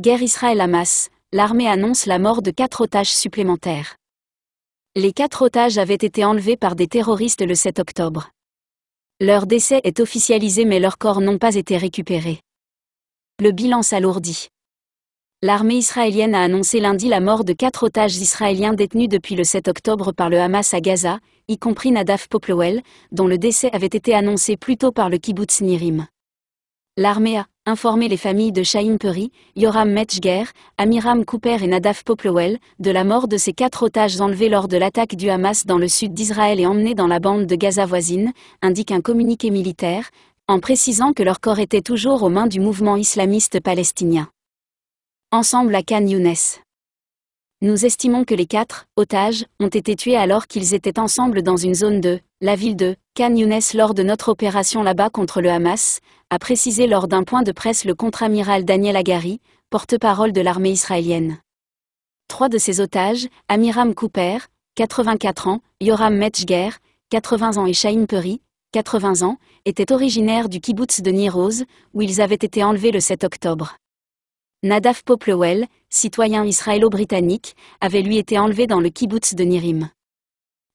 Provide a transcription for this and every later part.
Guerre Israël-Hamas, l'armée annonce la mort de quatre otages supplémentaires. Les quatre otages avaient été enlevés par des terroristes le 7 octobre. Leur décès est officialisé mais leurs corps n'ont pas été récupérés. Le bilan s'alourdit. L'armée israélienne a annoncé lundi la mort de quatre otages israéliens détenus depuis le 7 octobre par le Hamas à Gaza, y compris Nadav Poplowel, dont le décès avait été annoncé plus tôt par le kibbutz Nirim. L'armée a informer les familles de Shaheen Peri, Yoram Metzger, Amiram Cooper et Nadav Poplowel de la mort de ces quatre otages enlevés lors de l'attaque du Hamas dans le sud d'Israël et emmenés dans la bande de Gaza voisine, indique un communiqué militaire, en précisant que leur corps était toujours aux mains du mouvement islamiste palestinien. Ensemble à Khan Younes. Nous estimons que les quatre otages ont été tués alors qu'ils étaient ensemble dans une zone de la ville de Khan lors de notre opération là-bas contre le Hamas, a précisé lors d'un point de presse le contre-amiral Daniel Agari, porte-parole de l'armée israélienne. Trois de ces otages, Amiram Cooper, 84 ans, Yoram Metzger, 80 ans et Shaim Peri, 80 ans, étaient originaires du kibbutz de Niroz, où ils avaient été enlevés le 7 octobre. Nadaf Poplewell, citoyen israélo-britannique, avait lui été enlevé dans le kibbutz de Nirim.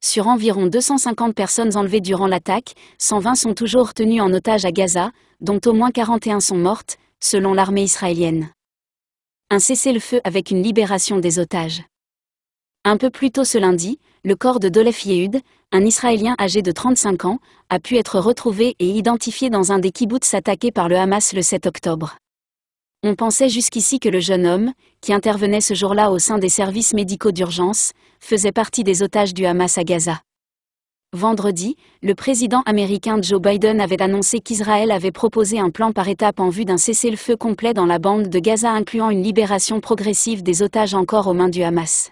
Sur environ 250 personnes enlevées durant l'attaque, 120 sont toujours tenues en otage à Gaza, dont au moins 41 sont mortes, selon l'armée israélienne. Un cessez-le-feu avec une libération des otages. Un peu plus tôt ce lundi, le corps de Dolef Yehud, un Israélien âgé de 35 ans, a pu être retrouvé et identifié dans un des kibbutz attaqués par le Hamas le 7 octobre. On pensait jusqu'ici que le jeune homme, qui intervenait ce jour-là au sein des services médicaux d'urgence, faisait partie des otages du Hamas à Gaza. Vendredi, le président américain Joe Biden avait annoncé qu'Israël avait proposé un plan par étapes en vue d'un cessez-le-feu complet dans la bande de Gaza incluant une libération progressive des otages encore aux mains du Hamas.